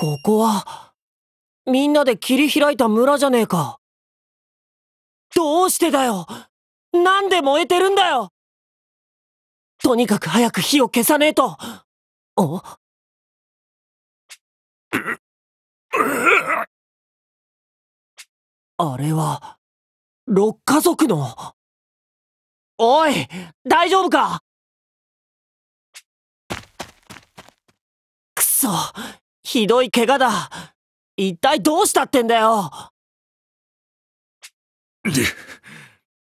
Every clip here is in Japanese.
ここは、みんなで切り開いた村じゃねえか。どうしてだよなんで燃えてるんだよとにかく早く火を消さねえと。ああれは、六家族の。おい大丈夫かくそひどい怪我だ一体どうしたってんだより、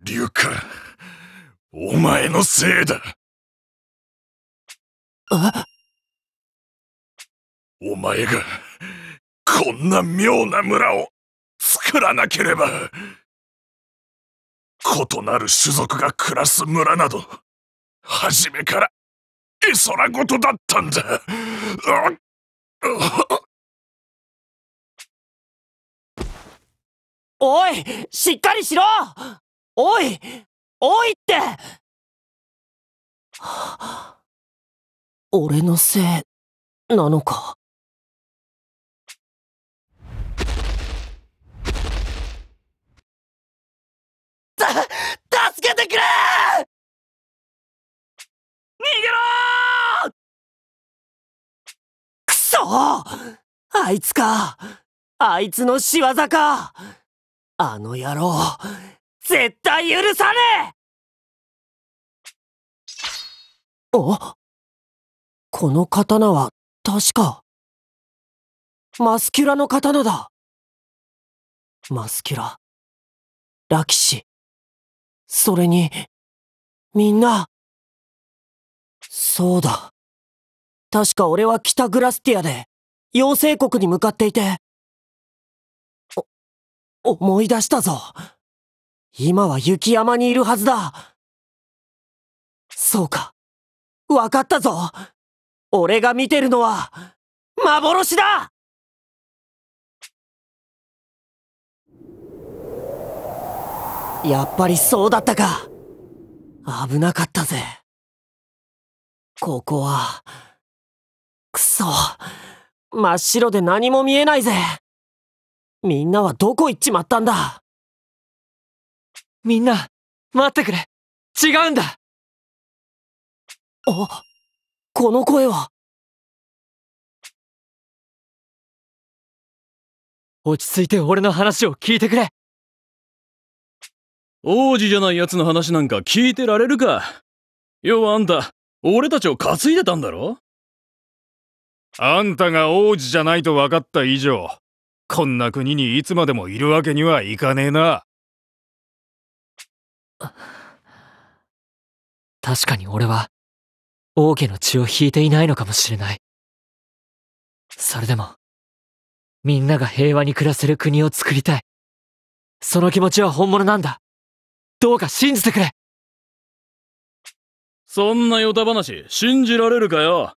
竜カお前のせいだお前が、こんな妙な村を作らなければ、異なる種族が暮らす村など、初めから、絵空事だったんだ。うんおいしっかりしろおいおいって俺のせいなのかた助けてくれあいつかあいつの仕業かあの野郎絶対許さねえあこの刀は確かマスキュラの刀だマスキュララキシそれにみんなそうだ確か俺は北グラスティアで、妖精国に向かっていて、お、思い出したぞ。今は雪山にいるはずだ。そうか。わかったぞ。俺が見てるのは、幻だやっぱりそうだったか。危なかったぜ。ここは、くそ。真っ白で何も見えないぜ。みんなはどこ行っちまったんだみんな、待ってくれ違うんだあ、この声は落ち着いて俺の話を聞いてくれ王子じゃない奴の話なんか聞いてられるか要はあんた、俺たちを担いでたんだろあんたが王子じゃないと分かった以上こんな国にいつまでもいるわけにはいかねえな確かに俺は王家の血を引いていないのかもしれないそれでもみんなが平和に暮らせる国を作りたいその気持ちは本物なんだどうか信じてくれそんなヨタ話信じられるかよ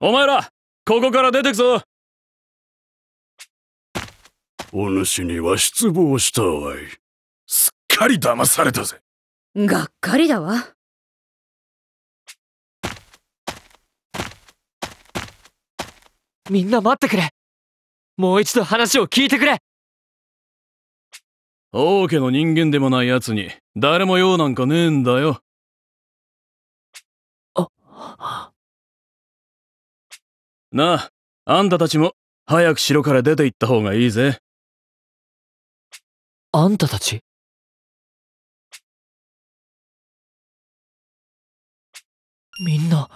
お前らここから出てくぞお主には失望したわいすっかり騙されたぜがっかりだわみんな待ってくれもう一度話を聞いてくれ王家の人間でもない奴に誰も用なんかねえんだよあっなあ、あんたたちも早く城から出て行った方がいいぜ。あんたたちみんな、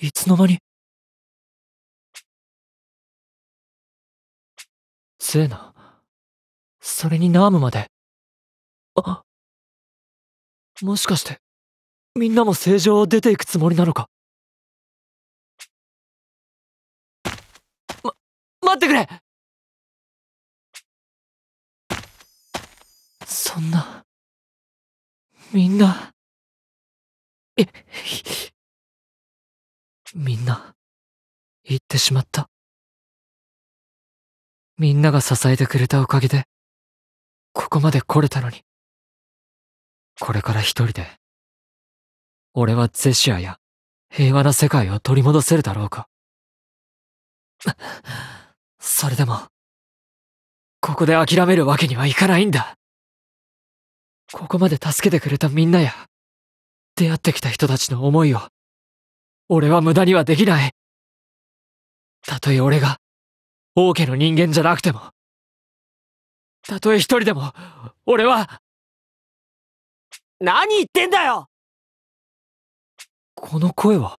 いつの間に。せいな。それにナームまで。あ、もしかして、みんなも正常を出ていくつもりなのか待ってくれそんな、みんな、え、みんな、行ってしまった。みんなが支えてくれたおかげで、ここまで来れたのに。これから一人で、俺はゼシアや平和な世界を取り戻せるだろうか。それでも、ここで諦めるわけにはいかないんだ。ここまで助けてくれたみんなや、出会ってきた人たちの思いを、俺は無駄にはできない。たとえ俺が、王家の人間じゃなくても、たとえ一人でも、俺は、何言ってんだよこの声は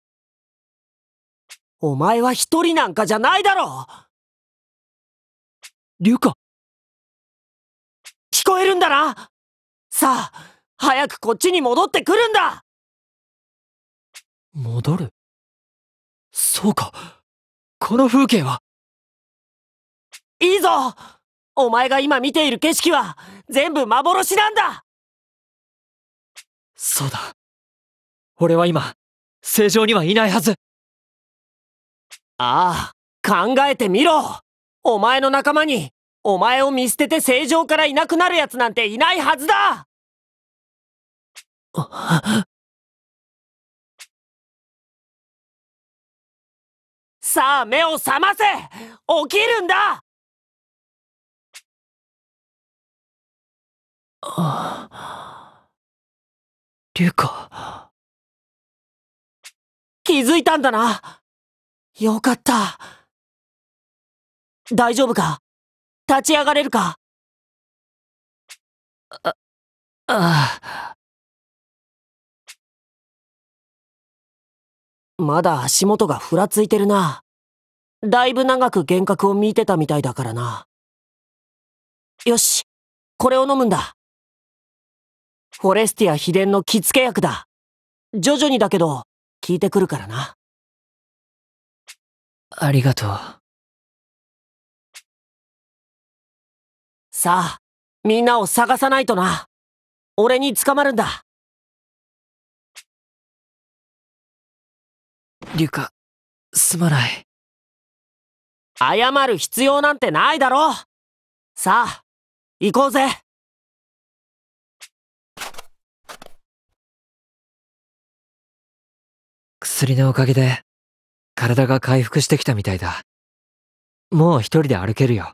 お前は一人なんかじゃないだろうリュカ聞こえるんだなさあ早くこっちに戻ってくるんだ戻るそうかこの風景はいいぞお前が今見ている景色は全部幻なんだそうだ俺は今正常にはいないはずああ考えてみろお前の仲間に、お前を見捨てて正常からいなくなる奴なんていないはずださあ、目を覚ませ起きるんだ竜か。気づいたんだな。よかった。大丈夫か立ち上がれるかあ、ああ。まだ足元がふらついてるな。だいぶ長く幻覚を見てたみたいだからな。よし、これを飲むんだ。フォレスティア秘伝の着付け薬だ。徐々にだけど、効いてくるからな。ありがとう。さあ、みんなを探さないとな。俺に捕まるんだ。リュカ、すまない。謝る必要なんてないだろさあ、行こうぜ薬のおかげで、体が回復してきたみたいだ。もう一人で歩けるよ。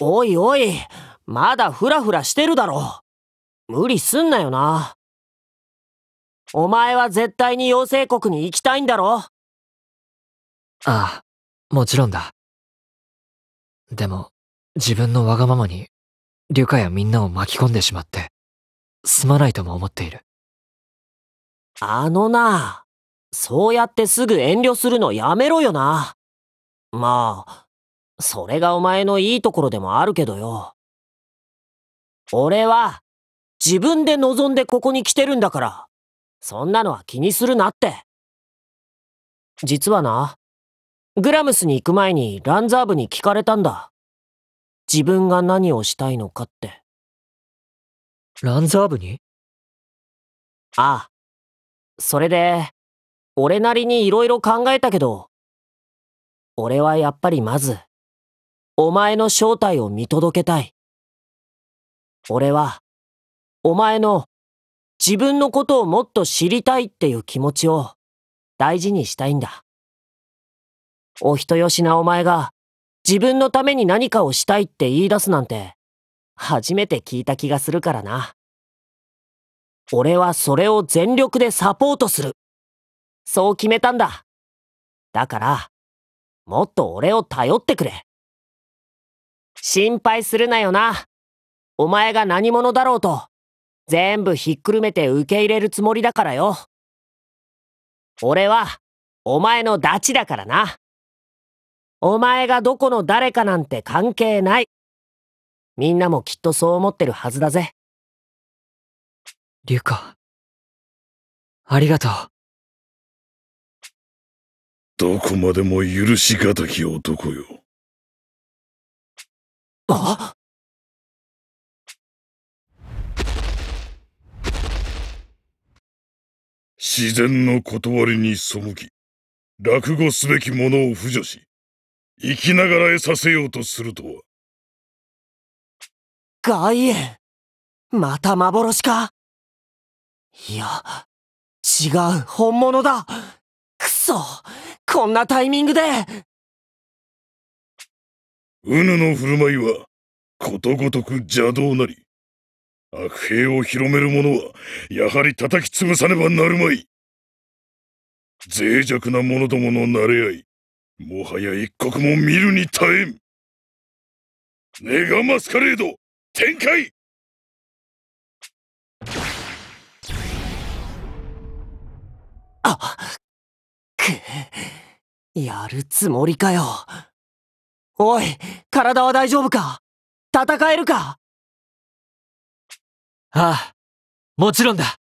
おいおい、まだフラフラしてるだろ。無理すんなよな。お前は絶対に妖精国に行きたいんだろああ、もちろんだ。でも、自分のわがままに、リュカやみんなを巻き込んでしまって、すまないとも思っている。あのな、そうやってすぐ遠慮するのやめろよな。まあ、それがお前のいいところでもあるけどよ。俺は、自分で望んでここに来てるんだから、そんなのは気にするなって。実はな、グラムスに行く前にランザーブに聞かれたんだ。自分が何をしたいのかって。ランザーブにああ。それで、俺なりに色々考えたけど、俺はやっぱりまず、お前の正体を見届けたい。俺は、お前の自分のことをもっと知りたいっていう気持ちを大事にしたいんだ。お人よしなお前が自分のために何かをしたいって言い出すなんて初めて聞いた気がするからな。俺はそれを全力でサポートする。そう決めたんだ。だから、もっと俺を頼ってくれ。心配するなよな。お前が何者だろうと、全部ひっくるめて受け入れるつもりだからよ。俺は、お前のダチだからな。お前がどこの誰かなんて関係ない。みんなもきっとそう思ってるはずだぜ。リュカ、ありがとう。どこまでも許しがたき男よ。自然の断りに背き、落語すべきものを扶除し、生きながらえさせようとするとは。外縁また幻かいや、違う、本物だくそこんなタイミングでうぬの振る舞いは、ことごとく邪道なり。悪兵を広める者は、やはり叩き潰さねばなるまい。脆弱な者どもの馴れ合い、もはや一刻も見るに耐えん。ネガマスカレード、展開あくやるつもりかよ。おい、体は大丈夫か戦えるかああ、もちろんだ。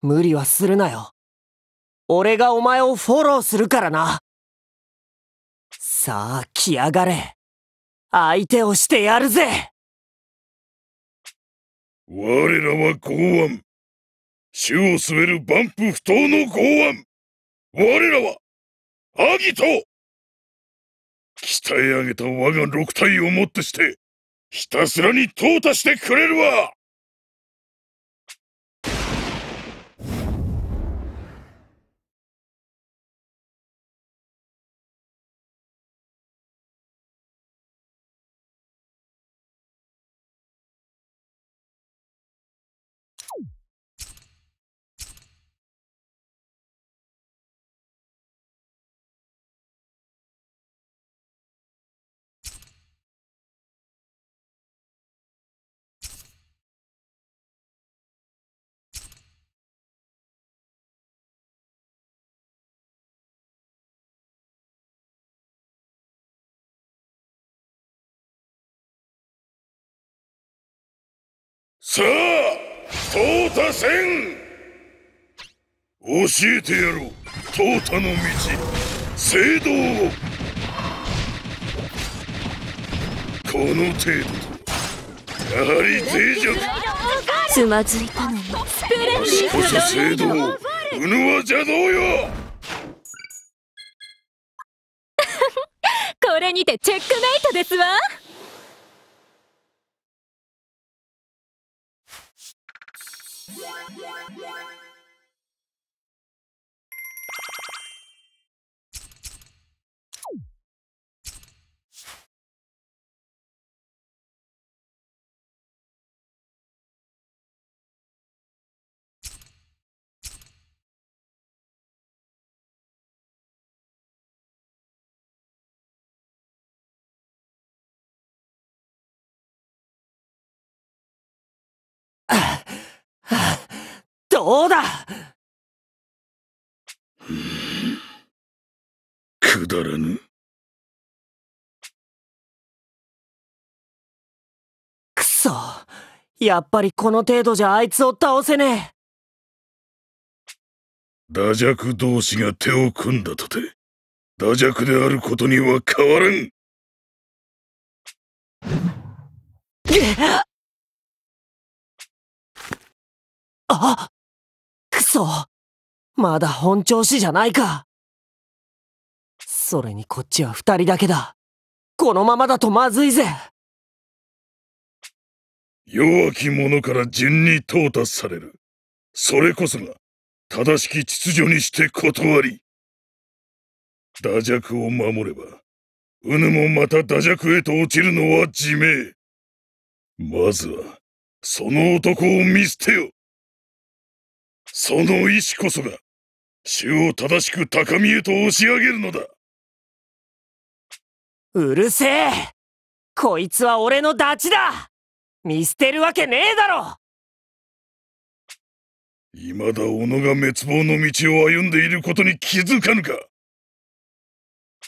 無理はするなよ。俺がお前をフォローするからな。さあ、来やがれ。相手をしてやるぜ我らは剛腕。主を滑るる万プ不当の剛腕。我らは、アギト鍛え上げた我が六体をもってして、ひたすらに淘汰してくれるわさあ淘汰戦教えてやろう淘汰の道聖堂をこの程度とやはり脆弱つまずいたのにしかし聖堂うぬは邪道よこれにてチェックメイトですわ Yeah. うだくだらぬくそやっぱりこの程度じゃあいつを倒せねえ打ク同士が手を組んだとて打クであることには変わらんあっそまだ本調子じゃないかそれにこっちは二人だけだこのままだとまずいぜ弱き者から順に淘汰されるそれこそが正しき秩序にして断り打弱を守ればうぬもまた打弱へと落ちるのは自明まずはその男を見捨てよその意志こそが、主を正しく高みへと押し上げるのだ。うるせえこいつは俺のダチだ見捨てるわけねえだろ未だ己が滅亡の道を歩んでいることに気づかぬか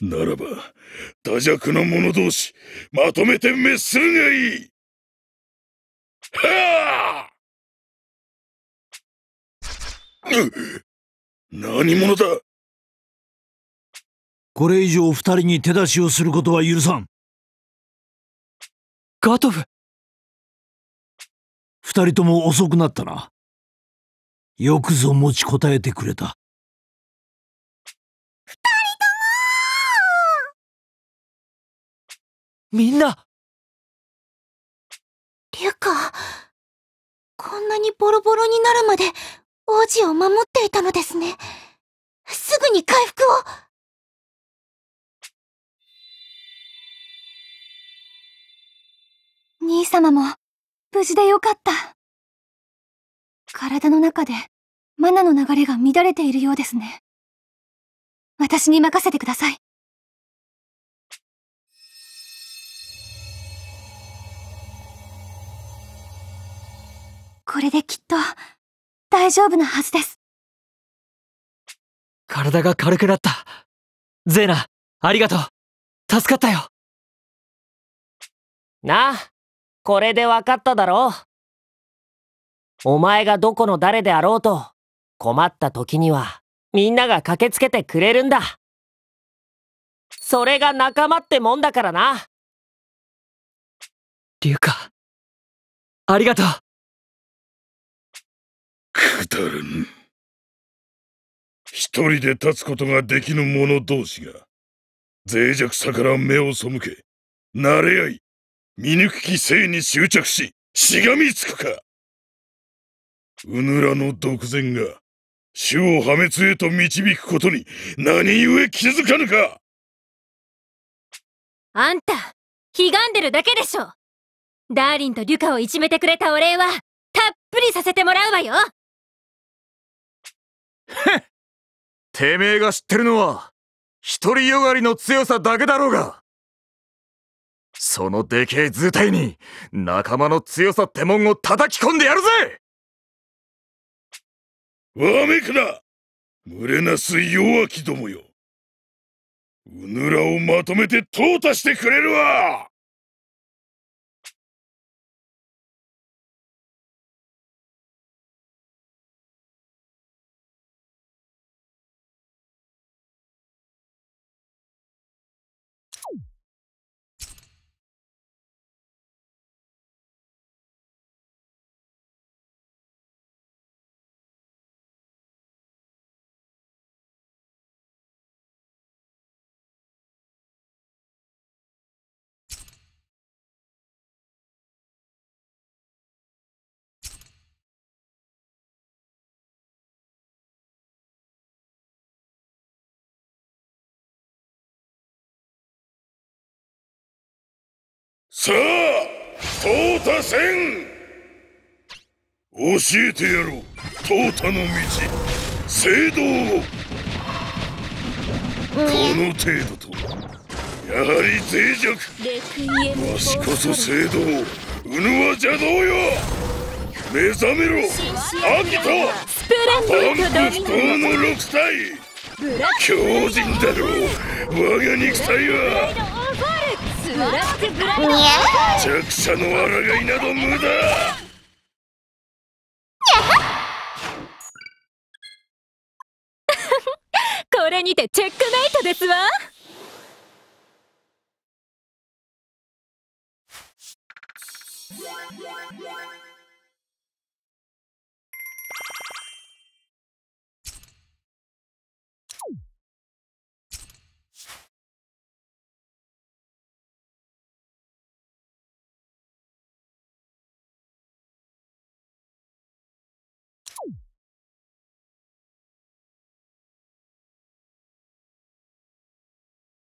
ならば、多弱な者同士、まとめて滅するがいいはあ何者だこれ以上二人に手出しをすることは許さん。ガトフ二人とも遅くなったな。よくぞ持ちこたえてくれた。二人ともみんなリュカ、こんなにボロボロになるまで王子を守っていたのですね。すぐに回復を兄様も無事でよかった。体の中でマナの流れが乱れているようですね。私に任せてください。これできっと、大丈夫なはずです体が軽くなったゼーナありがとう助かったよなあこれで分かっただろう。お前がどこの誰であろうと困った時にはみんなが駆けつけてくれるんだそれが仲間ってもんだからな龍かありがとうくだらぬ一人で立つことができぬ者同士が脆弱さから目を背け慣れ合い見抜くき性に執着ししがみつくかうぬらの独善が種を破滅へと導くことに何故気づかぬかあんた、悲願でるだけでしょダーリンとリュカをいじめてくれたお礼は、たっぷりさせてもらうわよ てめえが知ってるのは、独りよがりの強さだけだろうがそのでけえ図体に、仲間の強さってもんを叩き込んでやるぜわめくな群れなす弱きどもようぬらをまとめて淘汰してくれるわさあ淘汰戦教えてやろう淘汰の道聖堂をこの程度とやはり脆弱わしこそ聖堂うぬは邪道よ目覚めろ秋田パンク不幸の六歳強靭だろう我が肉体は弱者の抗いなど無駄これにてチェックメイトですわ